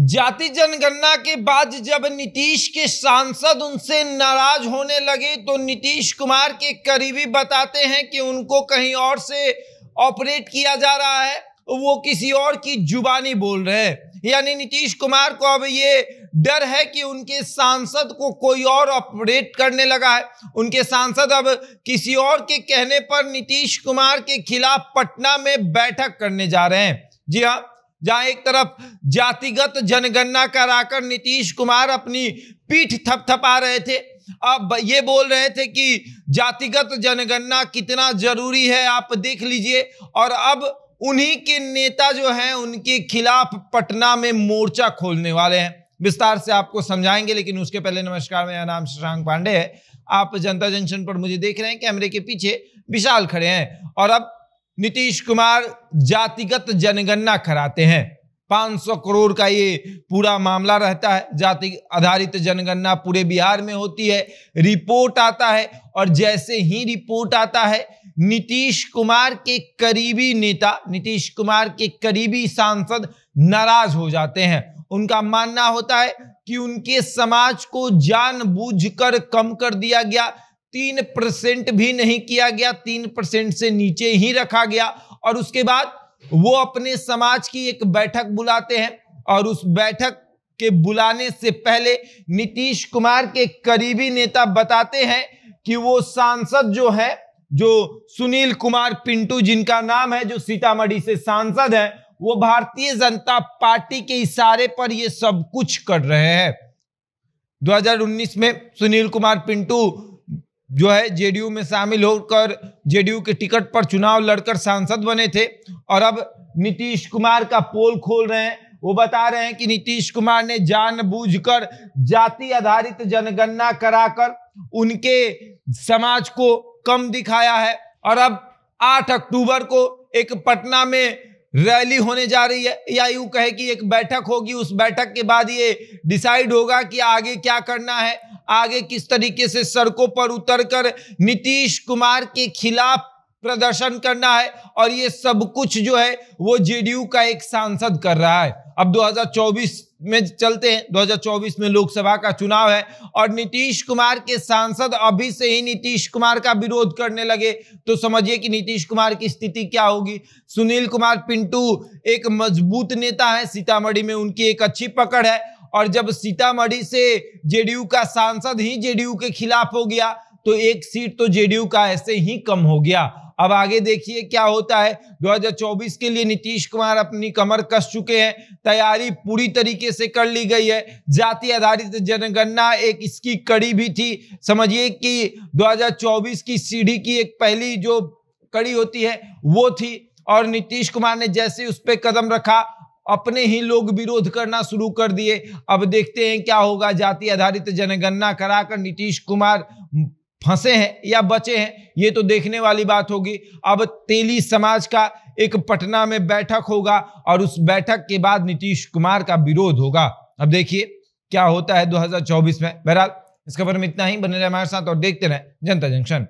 जाति जनगणना के बाद जब नीतीश के सांसद उनसे नाराज होने लगे तो नीतीश कुमार के करीबी बताते हैं कि उनको कहीं और से ऑपरेट किया जा रहा है वो किसी और की जुबानी बोल रहे हैं यानी नीतीश कुमार को अब ये डर है कि उनके सांसद को कोई और ऑपरेट करने लगा है उनके सांसद अब किसी और के कहने पर नीतीश कुमार के खिलाफ पटना में बैठक करने जा रहे हैं जी हाँ जहां एक तरफ जातिगत जनगणना कराकर नीतीश कुमार अपनी पीठ थपथपा रहे थे अब ये बोल रहे थे कि जातिगत जनगणना कितना जरूरी है आप देख लीजिए और अब उन्हीं के नेता जो हैं उनके खिलाफ पटना में मोर्चा खोलने वाले हैं विस्तार से आपको समझाएंगे लेकिन उसके पहले नमस्कार मेरा नाम शशांक पांडे है आप जनता जंक्शन पर मुझे देख रहे हैं कैमरे के पीछे विशाल खड़े हैं और अब नीतीश कुमार जातिगत जनगणना कराते हैं 500 करोड़ का ये पूरा मामला रहता है जाति आधारित जनगणना पूरे बिहार में होती है रिपोर्ट आता है और जैसे ही रिपोर्ट आता है नीतीश कुमार के करीबी नेता नीतीश कुमार के करीबी सांसद नाराज हो जाते हैं उनका मानना होता है कि उनके समाज को जानबूझकर कम कर दिया गया तीन परसेंट भी नहीं किया गया तीन परसेंट से नीचे ही रखा गया और उसके बाद वो अपने समाज की एक बैठक बुलाते हैं और उस बैठक के बुलाने से पहले नीतीश कुमार के करीबी नेता बताते हैं कि वो सांसद जो है जो सुनील कुमार पिंटू जिनका नाम है जो सीतामढ़ी से सांसद है वो भारतीय जनता पार्टी के इशारे पर ये सब कुछ कर रहे हैं 2019 में सुनील कुमार पिंटू जो है जेडीयू में शामिल होकर जेडीयू के टिकट पर चुनाव लड़कर सांसद बने थे और अब नीतीश कुमार का पोल खोल रहे हैं वो बता रहे हैं कि नीतीश कुमार ने जानबूझकर जाति आधारित जनगणना कराकर उनके समाज को कम दिखाया है और अब 8 अक्टूबर को एक पटना में रैली होने जा रही है या यू कहे कि एक बैठक होगी उस बैठक के बाद ये डिसाइड होगा कि आगे क्या करना है आगे किस तरीके से सड़कों पर उतरकर नीतीश कुमार के खिलाफ प्रदर्शन करना है और ये सब कुछ जो है वो जेडीयू का एक सांसद कर रहा है अब 2024 में चलते हैं 2024 में लोकसभा का चुनाव है और नीतीश कुमार के सांसद अभी से ही नीतीश कुमार का विरोध करने लगे तो समझिए कि नीतीश कुमार की स्थिति क्या होगी सुनील कुमार पिंटू एक मजबूत नेता है सीतामढ़ी में उनकी एक अच्छी पकड़ है और जब सीतामढ़ी से जेडीयू का सांसद ही जेडीयू के खिलाफ हो गया तो एक सीट तो जेडीयू का ऐसे ही कम हो गया अब आगे देखिए क्या होता है 2024 के लिए नीतीश कुमार अपनी कमर कस चुके हैं तैयारी पूरी तरीके से कर ली गई है जाति आधारित जनगणना एक इसकी कड़ी भी थी समझिए कि 2024 की सीढ़ी की एक पहली जो कड़ी होती है वो थी और नीतीश कुमार ने जैसे उस पर कदम रखा अपने ही लोग विरोध करना शुरू कर दिए अब देखते हैं क्या होगा जाति आधारित जनगणना कराकर नीतीश कुमार फंसे हैं या बचे हैं ये तो देखने वाली बात होगी अब तेली समाज का एक पटना में बैठक होगा और उस बैठक के बाद नीतीश कुमार का विरोध होगा अब देखिए क्या होता है 2024 में बहरहाल इस खबर में इतना ही बने रहे हमारे साथ और देखते रहे जनता जंक्शन